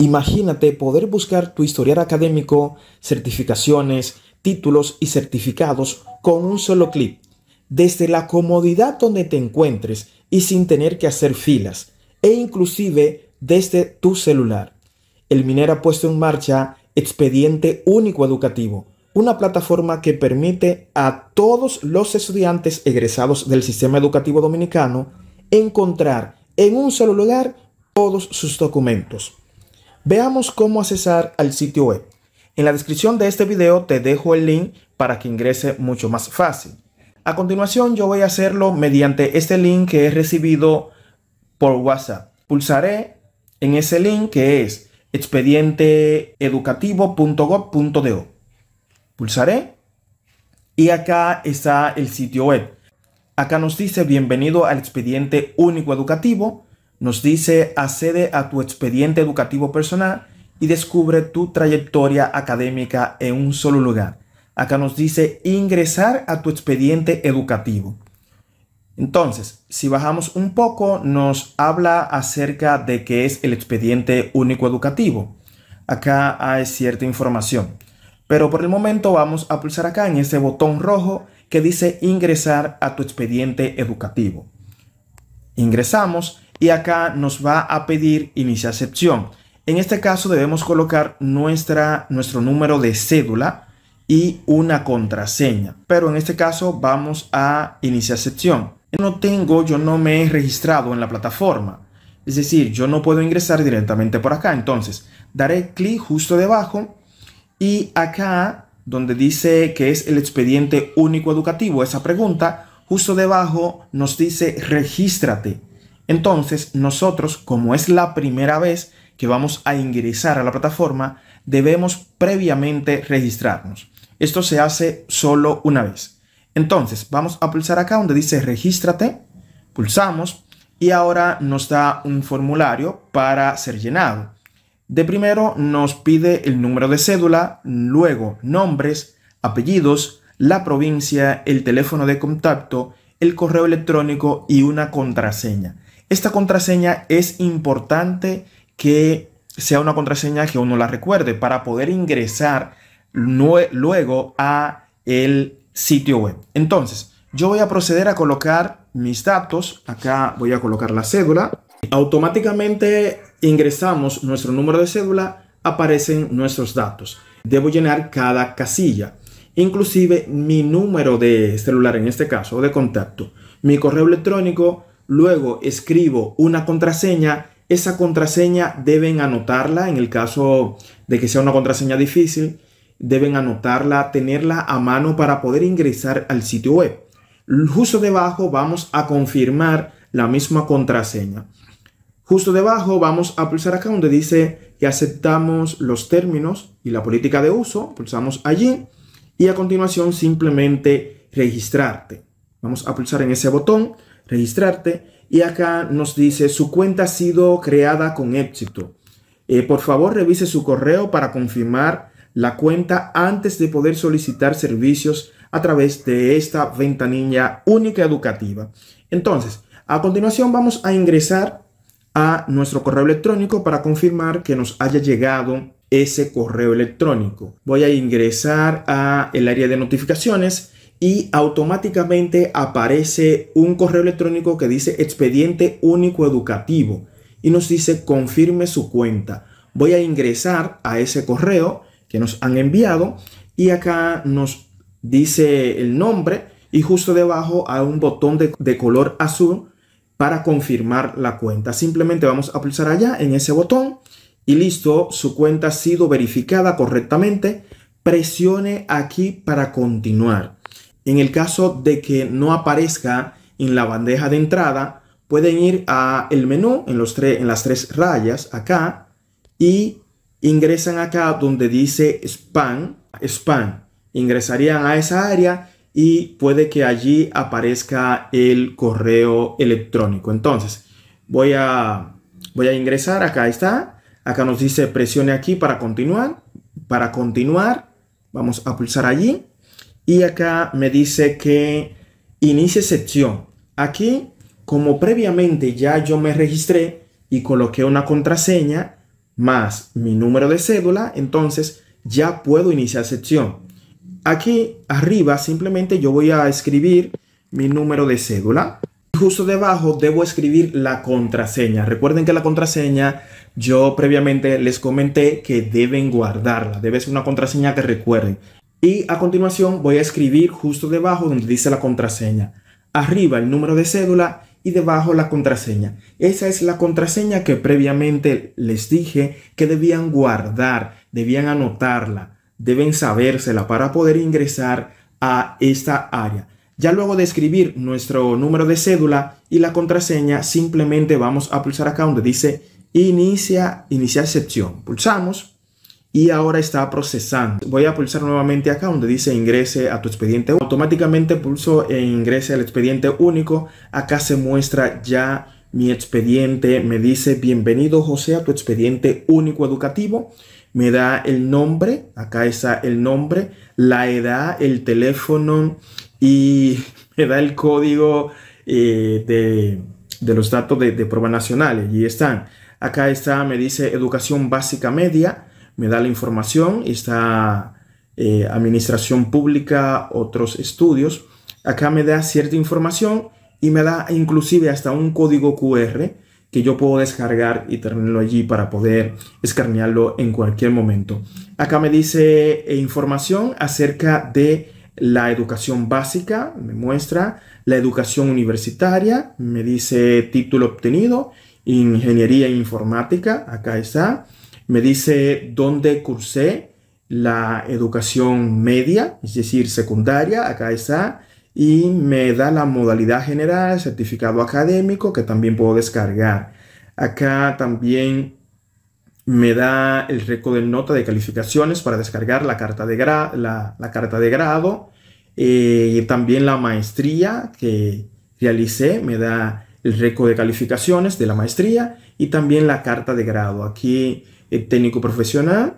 Imagínate poder buscar tu historial académico, certificaciones, títulos y certificados con un solo clic, desde la comodidad donde te encuentres y sin tener que hacer filas, e inclusive desde tu celular. El Minera ha puesto en marcha Expediente Único Educativo, una plataforma que permite a todos los estudiantes egresados del sistema educativo dominicano encontrar en un solo lugar todos sus documentos. Veamos cómo accesar al sitio web. En la descripción de este video te dejo el link para que ingrese mucho más fácil. A continuación yo voy a hacerlo mediante este link que he recibido por WhatsApp. Pulsaré en ese link que es expedienteeducativo.gov.do. Pulsaré y acá está el sitio web. Acá nos dice bienvenido al expediente único educativo. Nos dice, accede a tu expediente educativo personal y descubre tu trayectoria académica en un solo lugar. Acá nos dice ingresar a tu expediente educativo. Entonces, si bajamos un poco, nos habla acerca de qué es el expediente único educativo. Acá hay cierta información. Pero por el momento vamos a pulsar acá en ese botón rojo que dice ingresar a tu expediente educativo. Ingresamos y acá nos va a pedir iniciar sección. En este caso debemos colocar nuestra, nuestro número de cédula y una contraseña, pero en este caso vamos a iniciar sección. No tengo, yo no me he registrado en la plataforma, es decir, yo no puedo ingresar directamente por acá, entonces daré clic justo debajo y acá donde dice que es el expediente único educativo, esa pregunta, justo debajo nos dice regístrate. Entonces, nosotros, como es la primera vez que vamos a ingresar a la plataforma, debemos previamente registrarnos. Esto se hace solo una vez. Entonces, vamos a pulsar acá donde dice regístrate, pulsamos y ahora nos da un formulario para ser llenado. De primero nos pide el número de cédula, luego nombres, apellidos, la provincia, el teléfono de contacto, el correo electrónico y una contraseña. Esta contraseña es importante que sea una contraseña que uno la recuerde para poder ingresar luego a el sitio web. Entonces, yo voy a proceder a colocar mis datos. Acá voy a colocar la cédula. Automáticamente ingresamos nuestro número de cédula, aparecen nuestros datos. Debo llenar cada casilla, inclusive mi número de celular en este caso, de contacto, mi correo electrónico, luego escribo una contraseña, esa contraseña deben anotarla en el caso de que sea una contraseña difícil, deben anotarla, tenerla a mano para poder ingresar al sitio web. Justo debajo vamos a confirmar la misma contraseña. Justo debajo vamos a pulsar acá donde dice que aceptamos los términos y la política de uso. Pulsamos allí y a continuación simplemente registrarte. Vamos a pulsar en ese botón registrarte y acá nos dice su cuenta ha sido creada con éxito. Eh, por favor, revise su correo para confirmar la cuenta antes de poder solicitar servicios a través de esta ventanilla única educativa. Entonces, a continuación vamos a ingresar a nuestro correo electrónico para confirmar que nos haya llegado ese correo electrónico. Voy a ingresar a el área de notificaciones y automáticamente aparece un correo electrónico que dice expediente único educativo y nos dice confirme su cuenta. Voy a ingresar a ese correo que nos han enviado y acá nos dice el nombre y justo debajo hay un botón de, de color azul para confirmar la cuenta. Simplemente vamos a pulsar allá en ese botón y listo, su cuenta ha sido verificada correctamente. Presione aquí para continuar. En el caso de que no aparezca en la bandeja de entrada, pueden ir a el menú en, los en las tres rayas acá y ingresan acá donde dice spam, spam. Ingresarían a esa área y puede que allí aparezca el correo electrónico. Entonces, voy a, voy a ingresar, acá está. Acá nos dice presione aquí para continuar. Para continuar, vamos a pulsar allí y acá me dice que inicie sección. Aquí, como previamente ya yo me registré y coloqué una contraseña más mi número de cédula, entonces ya puedo iniciar sección. Aquí arriba simplemente yo voy a escribir mi número de cédula. Justo debajo debo escribir la contraseña. Recuerden que la contraseña yo previamente les comenté que deben guardarla. Debe ser una contraseña que recuerden. Y a continuación voy a escribir justo debajo donde dice la contraseña. Arriba el número de cédula y debajo la contraseña. Esa es la contraseña que previamente les dije que debían guardar, debían anotarla, deben sabérsela para poder ingresar a esta área. Ya luego de escribir nuestro número de cédula y la contraseña, simplemente vamos a pulsar acá donde dice inicia, iniciar sección. Pulsamos y ahora está procesando. Voy a pulsar nuevamente acá donde dice ingrese a tu expediente. Automáticamente pulso e ingrese al expediente único. Acá se muestra ya mi expediente. Me dice bienvenido José a tu expediente único educativo. Me da el nombre. Acá está el nombre, la edad, el teléfono y me da el código eh, de, los datos de, prueba nacional nacionales. Y están. Acá está, me dice educación básica media me da la información, está eh, administración pública, otros estudios. Acá me da cierta información y me da inclusive hasta un código QR que yo puedo descargar y tenerlo allí para poder escanearlo en cualquier momento. Acá me dice eh, información acerca de la educación básica, me muestra la educación universitaria, me dice título obtenido, ingeniería informática, acá está me dice dónde cursé la educación media, es decir, secundaria, acá está, y me da la modalidad general, certificado académico, que también puedo descargar. Acá también me da el récord de nota de calificaciones para descargar la carta de, la, carta de grado, eh, y también la maestría que realicé, me da el récord de calificaciones de la maestría y también la carta de grado. Aquí eh, técnico profesional,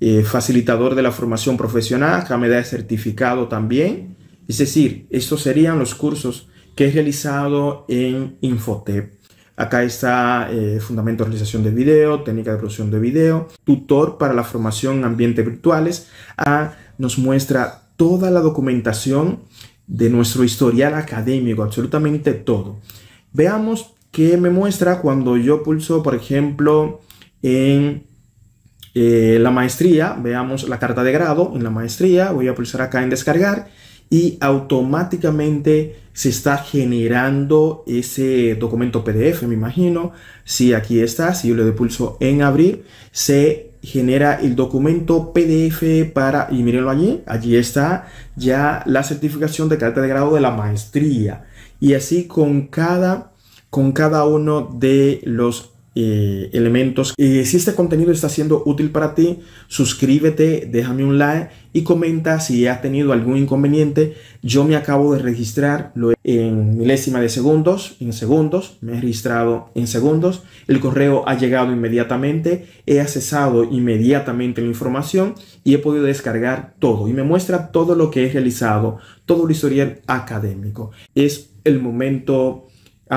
eh, facilitador de la formación profesional, me da certificado también. Es decir, estos serían los cursos que he realizado en Infotep. Acá está eh, fundamento de realización de video, técnica de producción de video, tutor para la formación en ambientes virtuales. Ah, nos muestra toda la documentación de nuestro historial académico, absolutamente todo. Veamos qué me muestra cuando yo pulso, por ejemplo, en eh, la maestría, veamos la carta de grado en la maestría, voy a pulsar acá en descargar y automáticamente se está generando ese documento PDF, me imagino. Si aquí está, si yo le doy pulso en abrir, se genera el documento PDF para, y mírenlo allí, allí está ya la certificación de carta de grado de la maestría. Y así con cada, con cada uno de los eh, elementos. Eh, si este contenido está siendo útil para ti, suscríbete, déjame un like y comenta si has tenido algún inconveniente. Yo me acabo de registrar en milésima de segundos, en segundos, me he registrado en segundos. El correo ha llegado inmediatamente, he accesado inmediatamente la información y he podido descargar todo y me muestra todo lo que he realizado, todo el historial académico. Es el momento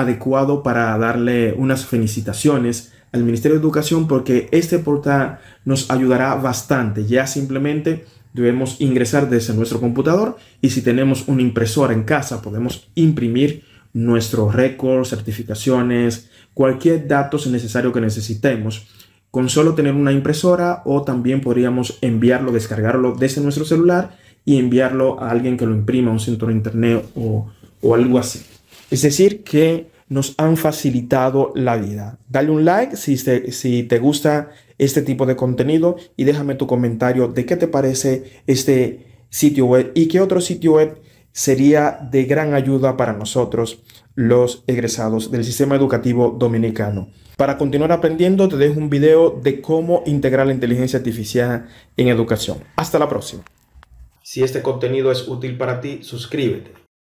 adecuado para darle unas felicitaciones al Ministerio de Educación porque este portal nos ayudará bastante. Ya simplemente debemos ingresar desde nuestro computador y si tenemos una impresora en casa podemos imprimir nuestros récords, certificaciones, cualquier dato necesario que necesitemos. Con solo tener una impresora o también podríamos enviarlo, descargarlo desde nuestro celular y enviarlo a alguien que lo imprima, un centro de internet o algo así. Es decir, que nos han facilitado la vida. Dale un like si te, gusta este tipo de contenido y déjame tu comentario de qué te parece este sitio web y qué otro sitio web sería de gran ayuda para nosotros los egresados del sistema educativo dominicano. Para continuar aprendiendo, te dejo un video de cómo integrar la inteligencia artificial en educación. Hasta la próxima. Si este contenido es útil para ti, suscríbete